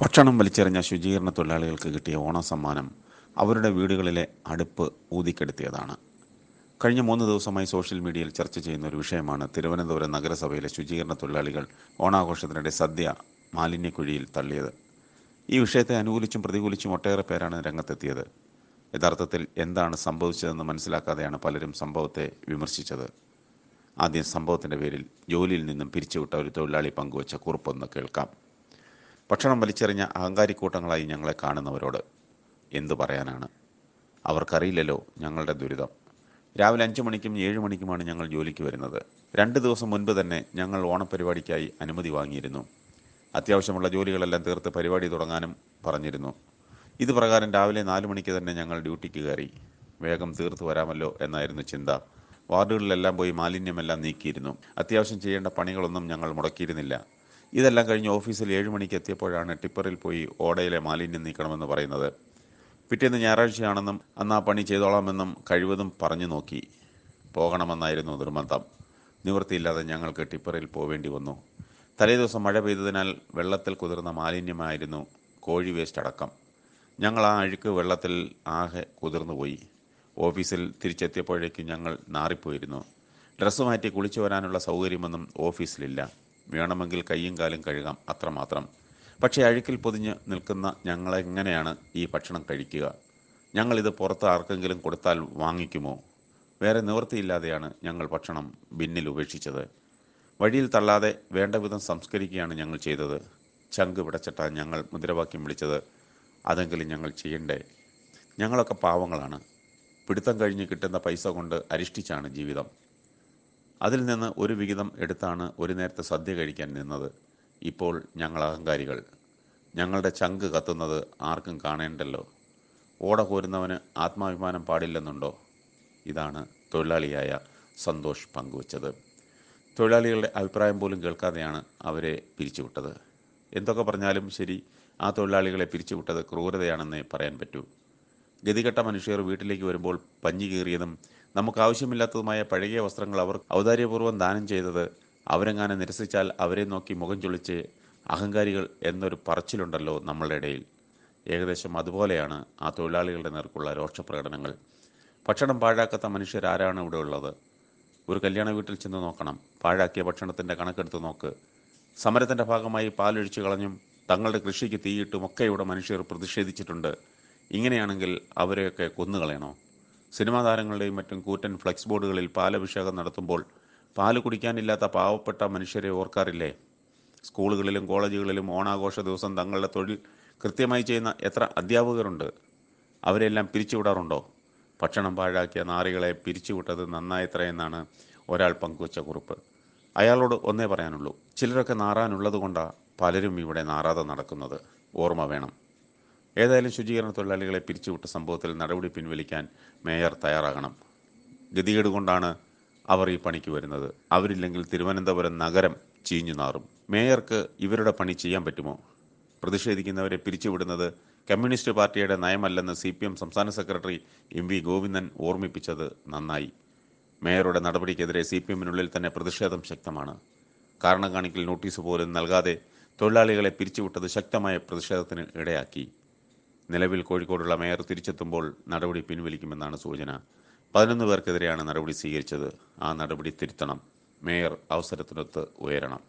ഭക്ഷണം വലിച്ചെറിഞ്ഞ ശുചീകരണ തൊഴിലാളികൾക്ക് കിട്ടിയ ഓണസമ്മാനം അവരുടെ വീടുകളിലെ അടുപ്പ് ഊതിക്കെടുത്തിയതാണ് കഴിഞ്ഞ മൂന്ന് ദിവസമായി സോഷ്യൽ മീഡിയയിൽ ചർച്ച ചെയ്യുന്ന ഒരു വിഷയമാണ് തിരുവനന്തപുരം നഗരസഭയിലെ ശുചീകരണ തൊഴിലാളികൾ ഓണാഘോഷത്തിനിടെ സദ്യ മാലിന്യക്കുഴിയിൽ തള്ളിയത് ഈ വിഷയത്തെ അനുകൂലിച്ചും പ്രതികൂലിച്ചും ഒട്ടേറെ പേരാണ് രംഗത്തെത്തിയത് യഥാർത്ഥത്തിൽ എന്താണ് സംഭവിച്ചതെന്ന് മനസ്സിലാക്കാതെയാണ് പലരും സംഭവത്തെ വിമർശിച്ചത് ആദ്യം സംഭവത്തിൻ്റെ പേരിൽ ജോലിയിൽ നിന്നും പിരിച്ചുവിട്ട ഒരു തൊഴിലാളി പങ്കുവച്ച കുറിപ്പൊന്ന് കേൾക്കാം ഭക്ഷണം വലിച്ചെറിഞ്ഞ അഹങ്കാരിക്കൂട്ടങ്ങളായി ഞങ്ങളെ കാണുന്നവരോട് എന്തു പറയാനാണ് അവർക്കറിയില്ലല്ലോ ഞങ്ങളുടെ ദുരിതം രാവിലെ അഞ്ച് മണിക്കും ഏഴ് മണിക്കുമാണ് ഞങ്ങൾ ജോലിക്ക് വരുന്നത് രണ്ട് ദിവസം മുൻപ് തന്നെ ഞങ്ങൾ ഓണപരിപാടിക്കായി അനുമതി വാങ്ങിയിരുന്നു അത്യാവശ്യമുള്ള ജോലികളെല്ലാം തീർത്ത് പരിപാടി തുടങ്ങാനും പറഞ്ഞിരുന്നു ഇത് പ്രകാരം രാവിലെ നാല് മണിക്ക് തന്നെ ഞങ്ങൾ ഡ്യൂട്ടിക്ക് കയറി വേഗം തീർത്ത് വരാമല്ലോ എന്നായിരുന്നു ചിന്ത വാർഡുകളിലെല്ലാം പോയി മാലിന്യമെല്ലാം നീക്കിയിരുന്നു അത്യാവശ്യം ചെയ്യേണ്ട പണികളൊന്നും ഞങ്ങൾ മുടക്കിയിരുന്നില്ല ഇതെല്ലാം കഴിഞ്ഞ് ഓഫീസിൽ ഏഴ് മണിക്ക് എത്തിയപ്പോഴാണ് ടിപ്പറിൽ പോയി ഓടയിലെ മാലിന്യം നീക്കണമെന്ന് പറയുന്നത് പിറ്റേന്ന് ഞായറാഴ്ചയാണെന്നും അന്ന് ആ പണി ചെയ്തോളാമെന്നും കഴിവതും പറഞ്ഞു നോക്കി പോകണമെന്നായിരുന്നു നിർബന്ധം നിവൃത്തിയില്ലാതെ ഞങ്ങൾക്ക് ടിപ്പറിൽ പോവേണ്ടി വന്നു തലേദിവസം മഴ പെയ്തതിനാൽ വെള്ളത്തിൽ കുതിർന്ന മാലിന്യമായിരുന്നു കോഴി വേസ്റ്റ് അടക്കം ഞങ്ങൾ ആ അഴുക്ക് വെള്ളത്തിൽ ആകെ കുതിർന്നുപോയി ഓഫീസിൽ തിരിച്ചെത്തിയപ്പോഴേക്കും ഞങ്ങൾ നാറിപ്പോയിരുന്നു ഡ്രസ്സ് മാറ്റി കുളിച്ചു വരാനുള്ള സൗകര്യമൊന്നും ഓഫീസിലില്ല വേണമെങ്കിൽ കൈയും കാലും കഴുകാം അത്രമാത്രം പക്ഷേ അഴുക്കിൽ പൊതിഞ്ഞ് നിൽക്കുന്ന ഞങ്ങളെങ്ങനെയാണ് ഈ ഭക്ഷണം കഴിക്കുക ഞങ്ങളിത് പുറത്ത് ആർക്കെങ്കിലും കൊടുത്താൽ വാങ്ങിക്കുമോ വേറെ നിവൃത്തിയില്ലാതെയാണ് ഞങ്ങൾ ഭക്ഷണം ബിന്നിൽ ഉപേക്ഷിച്ചത് വഴിയിൽ തള്ളാതെ വേണ്ട വിധം സംസ്കരിക്കുകയാണ് ഞങ്ങൾ ചെയ്തത് ചങ്ക് പിടച്ചിട്ടാണ് ഞങ്ങൾ മുദ്രാവാക്യം വിളിച്ചത് അതെങ്കിലും ഞങ്ങൾ ചെയ്യണ്ടേ ഞങ്ങളൊക്കെ പാവങ്ങളാണ് പിടുത്തം കഴിഞ്ഞ് കിട്ടുന്ന പൈസ കൊണ്ട് അരിഷ്ഠിച്ചാണ് ജീവിതം അതിൽ നിന്ന് ഒരു വിഹിതം എടുത്താണ് ഒരു നേരത്തെ സദ്യ കഴിക്കാൻ നിന്നത് ഇപ്പോൾ ഞങ്ങൾ അഹങ്കാരികൾ ഞങ്ങളുടെ ചങ്ക് കത്തുന്നത് ആർക്കും കാണേണ്ടല്ലോ ഓട കോരുന്നവന് ആത്മാഭിമാനം പാടില്ലെന്നുണ്ടോ ഇതാണ് തൊഴിലാളിയായ സന്തോഷ് പങ്കുവച്ചത് തൊഴിലാളികളുടെ അഭിപ്രായം പോലും കേൾക്കാതെയാണ് അവരെ പിരിച്ചുവിട്ടത് എന്തൊക്കെ പറഞ്ഞാലും ശരി ആ തൊഴിലാളികളെ പിരിച്ചുവിട്ടത് ക്രൂരതയാണെന്നേ പറയാൻ പറ്റൂ ഗതികെട്ട മനുഷ്യർ വീട്ടിലേക്ക് വരുമ്പോൾ പഞ്ഞി കീറിയതും നമുക്ക് ആവശ്യമില്ലാത്തതുമായ പഴകിയ വസ്ത്രങ്ങൾ അവർ ഔദാര്യപൂർവ്വം ദാനം ചെയ്തത് അവരെങ്ങാനെ നിരസിച്ചാൽ അവരെ നോക്കി മുഖം ചൊളിച്ച് അഹങ്കാരികൾ എന്നൊരു പറച്ചിലുണ്ടല്ലോ നമ്മളുടെ ഇടയിൽ ഏകദേശം അതുപോലെയാണ് ആ തൊഴിലാളികളുടെ നേർക്കുള്ള പ്രകടനങ്ങൾ ഭക്ഷണം പാഴാക്കാത്ത മനുഷ്യരാരാണ് ഇവിടെ ഉള്ളത് ഒരു കല്യാണ വീട്ടിൽ ചെന്ന് നോക്കണം പാഴാക്കിയ ഭക്ഷണത്തിൻ്റെ കണക്കെടുത്ത് നോക്ക് സമരത്തിൻ്റെ ഭാഗമായി പാലൊഴിച്ചു കളഞ്ഞും തങ്ങളുടെ കൃഷിക്ക് തീയിട്ടും ഒക്കെ ഇവിടെ മനുഷ്യർ പ്രതിഷേധിച്ചിട്ടുണ്ട് ഇങ്ങനെയാണെങ്കിൽ അവരെയൊക്കെ കൊന്നുകളയണോ സിനിമാ താരങ്ങളുടെയും മറ്റും കൂറ്റൻ ഫ്ലെക്സ് ബോർഡുകളിൽ പാലഭിഷേകം നടത്തുമ്പോൾ പാല് കുടിക്കാനില്ലാത്ത പാവപ്പെട്ട മനുഷ്യരെ ഓർക്കാറില്ലേ സ്കൂളുകളിലും കോളേജുകളിലും ഓണാഘോഷ ദിവസം തങ്ങളുടെ തൊഴിൽ കൃത്യമായി ചെയ്യുന്ന എത്ര അധ്യാപകരുണ്ട് അവരെല്ലാം പിരിച്ചുവിടാറുണ്ടോ ഭക്ഷണം പാഴാക്കിയ നാറികളെ പിരിച്ചുവിട്ടത് നന്നായത്രയെന്നാണ് ഒരാൾ പങ്കുവച്ച കുറിപ്പ് അയാളോട് ഒന്നേ പറയാനുള്ളൂ ചിലരൊക്കെ നാറാനുള്ളത് കൊണ്ടാണ് പലരും ഇവിടെ നാറാതെ നടക്കുന്നത് ഓർമ്മ വേണം ഏതായാലും ശുചീകരണ തൊഴിലാളികളെ പിരിച്ചുവിട്ട സംഭവത്തിൽ നടപടി പിൻവലിക്കാൻ മേയർ തയ്യാറാകണം ഗതികേട് കൊണ്ടാണ് അവർ ഈ പണിക്ക് വരുന്നത് അവരില്ലെങ്കിൽ തിരുവനന്തപുരം നഗരം ചീഞ്ഞു നാറും മേയർക്ക് ഇവരുടെ പണി ചെയ്യാൻ പറ്റുമോ പ്രതിഷേധിക്കുന്നവരെ പിരിച്ചുവിടുന്നത് കമ്മ്യൂണിസ്റ്റ് പാർട്ടിയുടെ നയമല്ലെന്ന് സി പി എം സംസ്ഥാന സെക്രട്ടറി എം വി ഗോവിന്ദൻ ഓർമ്മിപ്പിച്ചത് നന്നായി മേയറുടെ നടപടിക്കെതിരെ സി പി എമ്മിനുള്ളിൽ തന്നെ പ്രതിഷേധം ശക്തമാണ് കാരണം കാണിക്കൽ നോട്ടീസ് പോലും നൽകാതെ തൊഴിലാളികളെ പിരിച്ചുവിട്ടത് ശക്തമായ പ്രതിഷേധത്തിന് ഇടയാക്കി നിലവിൽ കോഴിക്കോടുള്ള മേയർ തിരിച്ചെത്തുമ്പോൾ നടപടി പിൻവലിക്കുമെന്നാണ് സൂചന പതിനൊന്ന് പേർക്കെതിരെയാണ് നടപടി സ്വീകരിച്ചത് ആ നടപടി തിരുത്തണം മേയർ അവസരത്തിനൊത്ത് ഉയരണം